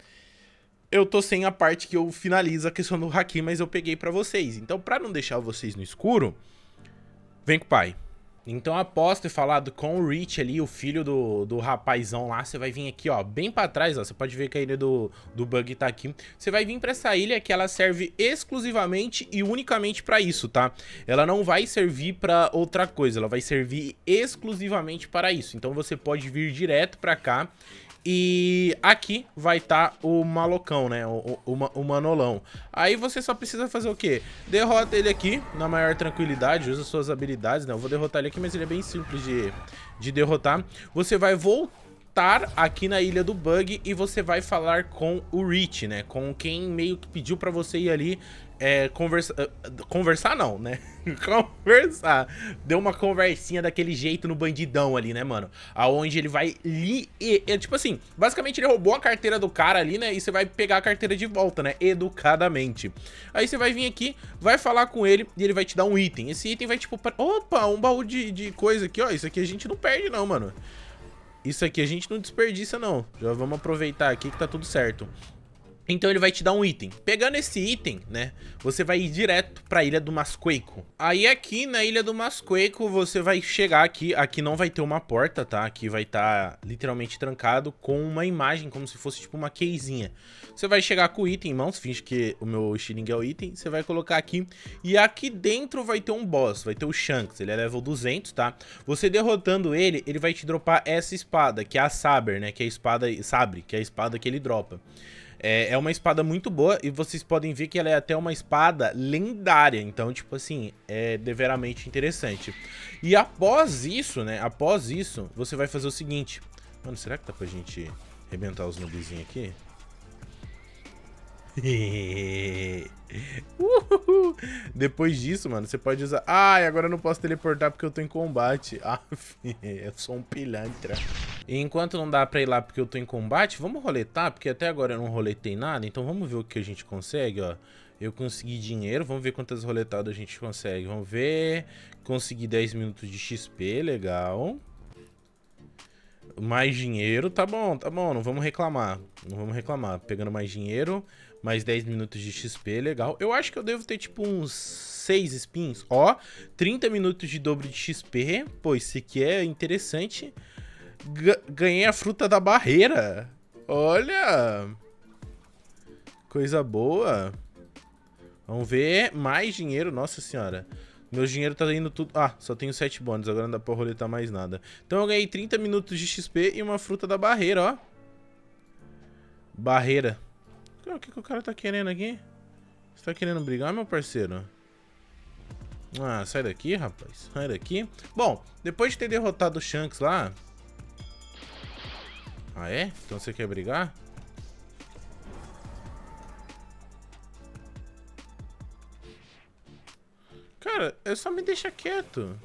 eu tô sem a parte que eu finalizo a questão do haki, mas eu peguei para vocês. Então, para não deixar vocês no escuro, vem com o pai. Então após ter falado com o Rich ali, o filho do, do rapazão lá, você vai vir aqui, ó, bem pra trás, ó. Você pode ver que a ilha do, do Bug tá aqui. Você vai vir pra essa ilha que ela serve exclusivamente e unicamente pra isso, tá? Ela não vai servir pra outra coisa, ela vai servir exclusivamente para isso. Então você pode vir direto pra cá e aqui vai estar tá o malocão, né? O, o, o, manolão. Aí você só precisa fazer o quê? Derrota ele aqui na maior tranquilidade, usa suas habilidades, né? Eu vou derrotar ele aqui, mas ele é bem simples de, de derrotar. Você vai voltar aqui na Ilha do Bug e você vai falar com o Rich, né? Com quem meio que pediu pra você ir ali é, conversa, ah, conversar não, né? conversar. Deu uma conversinha daquele jeito no bandidão ali, né, mano? Aonde ele vai li... E, e, tipo assim, basicamente ele roubou a carteira do cara ali, né? E você vai pegar a carteira de volta, né? Educadamente. Aí você vai vir aqui, vai falar com ele e ele vai te dar um item. Esse item vai tipo... Pra... Opa, um baú de, de coisa aqui, ó. Isso aqui a gente não perde não, mano. Isso aqui a gente não desperdiça não. Já vamos aproveitar aqui que tá tudo certo. Então ele vai te dar um item. Pegando esse item, né, você vai ir direto para a Ilha do Masqueico. Aí aqui na Ilha do Masqueico você vai chegar aqui, aqui não vai ter uma porta, tá? Aqui vai estar tá, literalmente trancado com uma imagem, como se fosse tipo uma queizinha. Você vai chegar com o item em mãos, finge que o meu shilling é o item, você vai colocar aqui. E aqui dentro vai ter um boss, vai ter o Shanks, ele é level 200, tá? Você derrotando ele, ele vai te dropar essa espada, que é a Saber, né, que é a espada, Sabre, que é a espada que ele dropa. É, é uma espada muito boa e vocês podem ver que ela é até uma espada lendária. Então, tipo assim, é deveramente interessante. E após isso, né? Após isso, você vai fazer o seguinte. Mano, será que dá pra gente arrebentar os noobzinhos aqui? Depois disso, mano, você pode usar... Ai, agora eu não posso teleportar porque eu tô em combate. Aff, eu sou um pilantra. E enquanto não dá pra ir lá porque eu tô em combate, vamos roletar, porque até agora eu não roletei nada. Então vamos ver o que a gente consegue, ó. Eu consegui dinheiro, vamos ver quantas roletadas a gente consegue. Vamos ver... Consegui 10 minutos de XP, legal. Mais dinheiro, tá bom, tá bom, não vamos reclamar. Não vamos reclamar. Pegando mais dinheiro... Mais 10 minutos de XP, legal. Eu acho que eu devo ter, tipo, uns 6 spins. Ó, 30 minutos de dobro de XP. Pô, isso aqui é interessante. G ganhei a fruta da barreira. Olha! Coisa boa. Vamos ver. Mais dinheiro, nossa senhora. Meu dinheiro tá indo tudo... Ah, só tenho 7 bônus, agora não dá pra roletar mais nada. Então eu ganhei 30 minutos de XP e uma fruta da barreira, ó. Barreira o que, que o cara tá querendo aqui? Você tá querendo brigar, meu parceiro? Ah, sai daqui, rapaz. Sai daqui. Bom, depois de ter derrotado o Shanks lá... Ah, é? Então você quer brigar? Cara, eu é só me deixo quieto.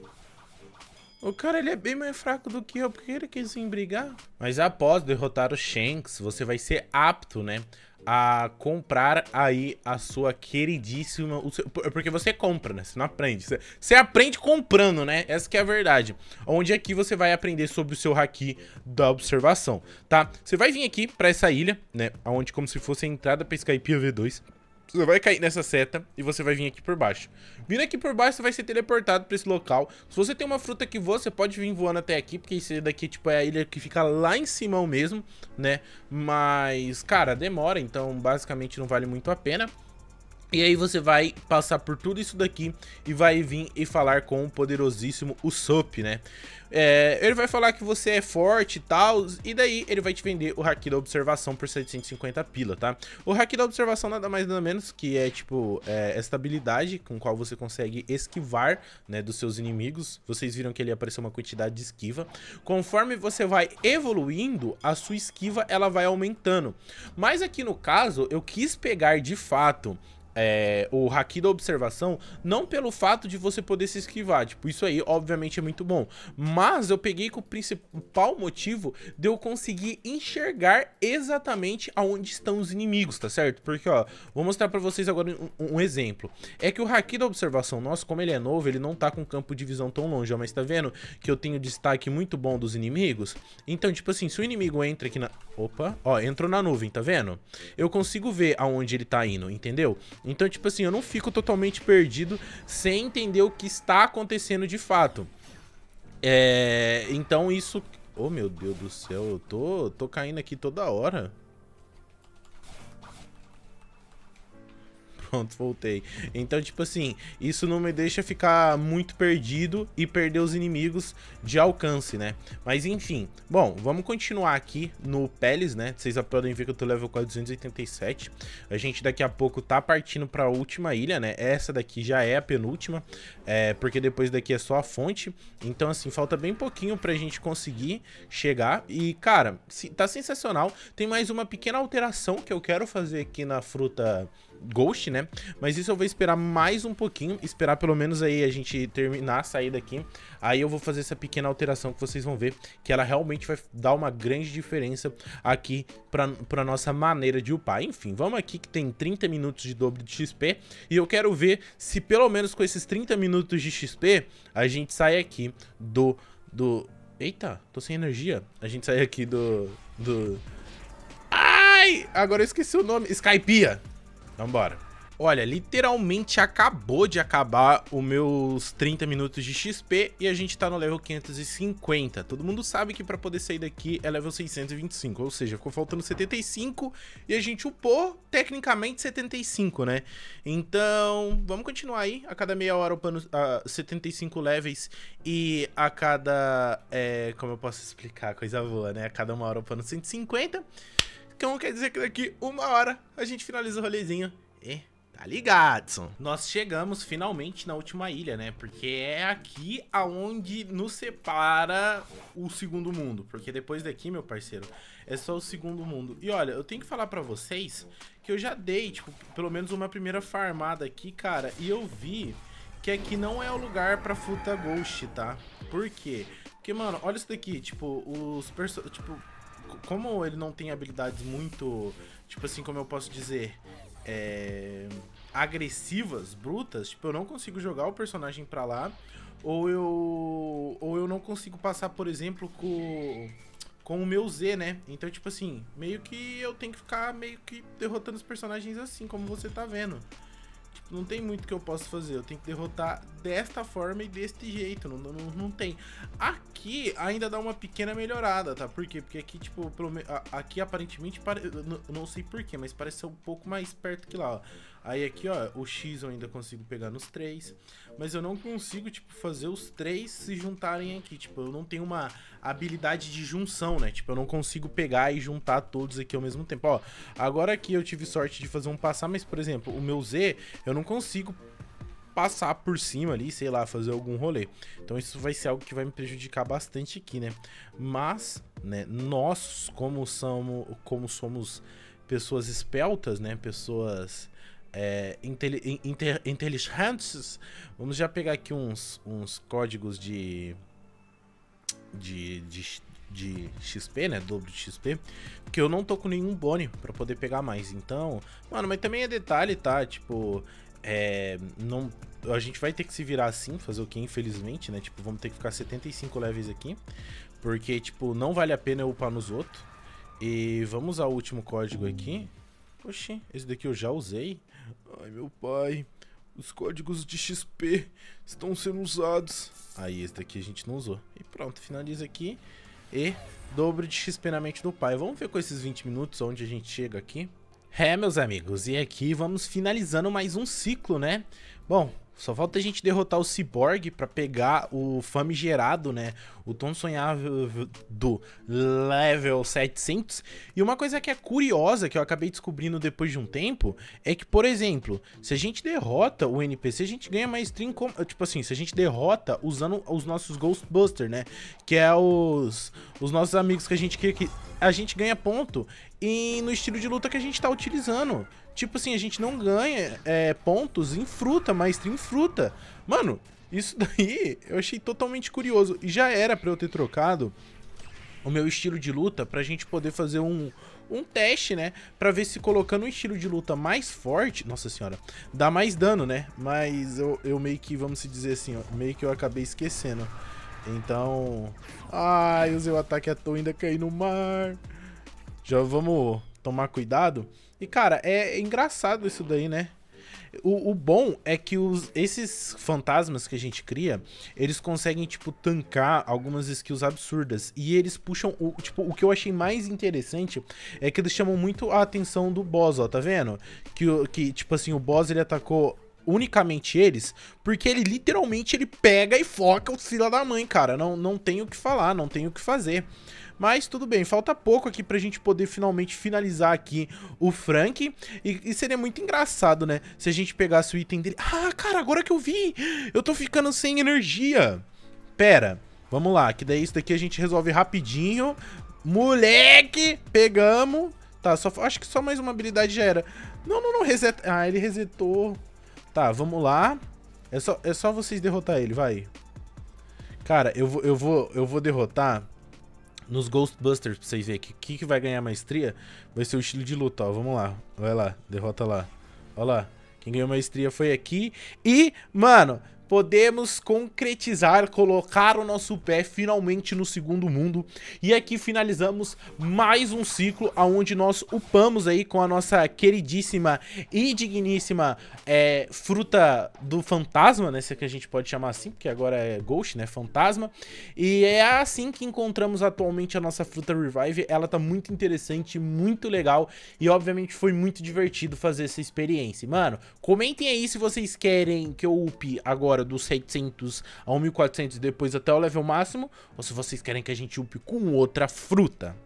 O cara ele é bem mais fraco do que eu, porque ele quis vir brigar. Mas após derrotar o Shanks, você vai ser apto, né? a comprar aí a sua queridíssima... Seu, porque você compra, né? Você não aprende. Você, você, aprende comprando, né? Essa que é a verdade. Onde aqui é você vai aprender sobre o seu haki da observação, tá? Você vai vir aqui pra essa ilha, né? Onde como se fosse a entrada pra Skype V2. Você vai cair nessa seta e você vai vir aqui por baixo. Vindo aqui por baixo, você vai ser teleportado pra esse local. Se você tem uma fruta que voa, você pode vir voando até aqui, porque isso daqui, tipo, é a ilha que fica lá em cima mesmo, né? Mas, cara, demora, então basicamente não vale muito a pena. E aí você vai passar por tudo isso daqui e vai vir e falar com o poderosíssimo Usopp, né? É, ele vai falar que você é forte e tal, e daí ele vai te vender o Haki da Observação por 750 pila, tá? O Haki da Observação nada mais nada menos que é, tipo, é, esta habilidade com qual você consegue esquivar, né, dos seus inimigos. Vocês viram que ele apareceu uma quantidade de esquiva. Conforme você vai evoluindo, a sua esquiva, ela vai aumentando. Mas aqui no caso, eu quis pegar de fato é, o haki da observação, não pelo fato de você poder se esquivar, tipo, isso aí obviamente é muito bom, mas eu peguei que o principal motivo de eu conseguir enxergar exatamente aonde estão os inimigos, tá certo? Porque, ó, vou mostrar pra vocês agora um, um exemplo. É que o haki da observação nosso, como ele é novo, ele não tá com campo de visão tão longe, ó, mas tá vendo que eu tenho destaque muito bom dos inimigos? Então, tipo assim, se o inimigo entra aqui na... Opa, ó, entrou na nuvem, tá vendo? Eu consigo ver aonde ele tá indo, entendeu? Então, tipo assim, eu não fico totalmente perdido sem entender o que está acontecendo de fato. É, então isso... Oh, meu Deus do céu, eu tô, tô caindo aqui toda hora. Pronto, voltei. Então, tipo assim, isso não me deixa ficar muito perdido e perder os inimigos de alcance, né? Mas enfim, bom, vamos continuar aqui no Peles, né? Vocês já podem ver que eu tô level 487. A gente daqui a pouco tá partindo pra última ilha, né? Essa daqui já é a penúltima, é, porque depois daqui é só a fonte. Então, assim, falta bem pouquinho pra gente conseguir chegar. E, cara, tá sensacional. Tem mais uma pequena alteração que eu quero fazer aqui na fruta Ghost, né? Mas isso eu vou esperar mais um pouquinho, esperar pelo menos aí a gente terminar a saída aqui. Aí eu vou fazer essa pequena alteração que vocês vão ver, que ela realmente vai dar uma grande diferença aqui pra, pra nossa maneira de upar. Enfim, vamos aqui que tem 30 minutos de dobro de XP, e eu quero ver se pelo menos com esses 30 minutos de XP, a gente sai aqui do... do... Eita, tô sem energia. A gente sai aqui do... do... Ai, agora eu esqueci o nome. Skypeia. Então bora. Olha, literalmente acabou de acabar os meus 30 minutos de XP e a gente tá no level 550. Todo mundo sabe que para poder sair daqui é level 625, ou seja, ficou faltando 75 e a gente upou, tecnicamente, 75, né? Então, vamos continuar aí, a cada meia hora upando uh, ah, 75 levels e a cada... É, como eu posso explicar? Coisa boa, né? A cada uma hora upando 150... Então quer dizer que daqui uma hora a gente finaliza o rolezinho e Tá ligado, Nós chegamos finalmente na última ilha, né? Porque é aqui aonde nos separa o segundo mundo. Porque depois daqui, meu parceiro, é só o segundo mundo. E olha, eu tenho que falar pra vocês que eu já dei, tipo, pelo menos uma primeira farmada aqui, cara. E eu vi que aqui não é o lugar pra Futa Ghost, tá? Por quê? Porque, mano, olha isso daqui, tipo, os personagens... Tipo, como ele não tem habilidades muito, tipo assim, como eu posso dizer, é, agressivas, brutas, tipo, eu não consigo jogar o personagem pra lá, ou eu, ou eu não consigo passar, por exemplo, com, com o meu Z, né? Então, tipo assim, meio que eu tenho que ficar meio que derrotando os personagens assim, como você tá vendo. Tipo, não tem muito que eu posso fazer, eu tenho que derrotar desta forma e deste jeito, não, não, não tem. Aqui ainda dá uma pequena melhorada, tá? Por quê? Porque aqui, tipo, pelo, aqui aparentemente, pare, não, não sei porquê, mas parece ser um pouco mais perto que lá, ó. Aí aqui, ó, o X eu ainda consigo pegar nos três, mas eu não consigo, tipo, fazer os três se juntarem aqui, tipo, eu não tenho uma habilidade de junção, né? Tipo, eu não consigo pegar e juntar todos aqui ao mesmo tempo, ó. Agora aqui eu tive sorte de fazer um passar, mas, por exemplo, o meu Z, eu não consigo passar por cima ali, sei lá, fazer algum rolê. Então isso vai ser algo que vai me prejudicar bastante aqui, né? Mas, né, nós, como somos, como somos pessoas espeltas, né, pessoas é, inteligentes, vamos já pegar aqui uns, uns códigos de, de, de de XP, né? Dobro de XP. Porque eu não tô com nenhum bônus para poder pegar mais. Então, mano, mas também é detalhe, tá? Tipo, é, não, a gente vai ter que se virar assim, fazer o que, infelizmente, né? Tipo, vamos ter que ficar 75 levels aqui. Porque, tipo, não vale a pena eu upar nos outros. E vamos ao último código aqui. Oxi, esse daqui eu já usei. Ai, meu pai. Os códigos de XP estão sendo usados. Aí, esse daqui a gente não usou. E pronto, finaliza aqui. E dobro de XP na mente do pai. Vamos ver com esses 20 minutos onde a gente chega aqui. É, meus amigos, e aqui vamos finalizando mais um ciclo, né? Bom, só falta a gente derrotar o Cyborg para pegar o famigerado, né? O Tom Sonhável do level 700. E uma coisa que é curiosa, que eu acabei descobrindo depois de um tempo, é que, por exemplo, se a gente derrota o NPC, a gente ganha mais string... Com... Tipo assim, se a gente derrota usando os nossos Ghostbusters, né? Que é os, os nossos amigos que a gente... Que a gente ganha ponto e no estilo de luta que a gente tá utilizando. Tipo assim, a gente não ganha é, pontos em fruta, maestria em fruta. Mano, isso daí eu achei totalmente curioso. E já era pra eu ter trocado o meu estilo de luta pra gente poder fazer um, um teste, né? Pra ver se colocando um estilo de luta mais forte... Nossa senhora, dá mais dano, né? Mas eu, eu meio que, vamos se dizer assim, meio que eu acabei esquecendo. Então... Ai, usei o ataque à toa e ainda caí no mar. Já vamos tomar cuidado... E, cara, é engraçado isso daí, né? O, o, bom é que os, esses fantasmas que a gente cria, eles conseguem, tipo, tancar algumas skills absurdas. E eles puxam, o, tipo, o que eu achei mais interessante é que eles chamam muito a atenção do boss, ó, tá vendo? Que, que tipo assim, o boss, ele atacou unicamente eles, porque ele literalmente ele pega e foca o fila da mãe, cara. Não, não tem o que falar, não tem o que fazer. Mas tudo bem, falta pouco aqui pra gente poder finalmente finalizar aqui o Frank. E, e seria muito engraçado, né? Se a gente pegasse o item dele. Ah, cara, agora que eu vi! Eu tô ficando sem energia. Pera. Vamos lá, que daí isso daqui a gente resolve rapidinho. Moleque! Pegamos. Tá, só, acho que só mais uma habilidade já era. Não, não, não, reseta. Ah, ele resetou. Tá, vamos lá. É só, é só vocês derrotar ele, vai. Cara, eu vou, eu vou, eu vou derrotar nos Ghostbusters, pra vocês verem que quem que vai ganhar maestria vai ser o estilo de luta, ó. Vamos lá, vai lá, derrota lá. Ó lá, quem ganhou maestria foi aqui. E, mano, podemos concretizar, colocar o nosso pé finalmente no segundo mundo. E aqui finalizamos mais um ciclo onde nós upamos aí com a nossa queridíssima e digníssima é, fruta do fantasma, né? Se é que a gente pode chamar assim, porque agora é ghost, né? Fantasma. E é assim que encontramos atualmente a nossa fruta revive. Ela tá muito interessante, muito legal e obviamente foi muito divertido fazer essa experiência. Mano, comentem aí se vocês querem que eu upe agora agora dos 700 a 1400 e depois até o level máximo, ou se vocês querem que a gente upe com outra fruta.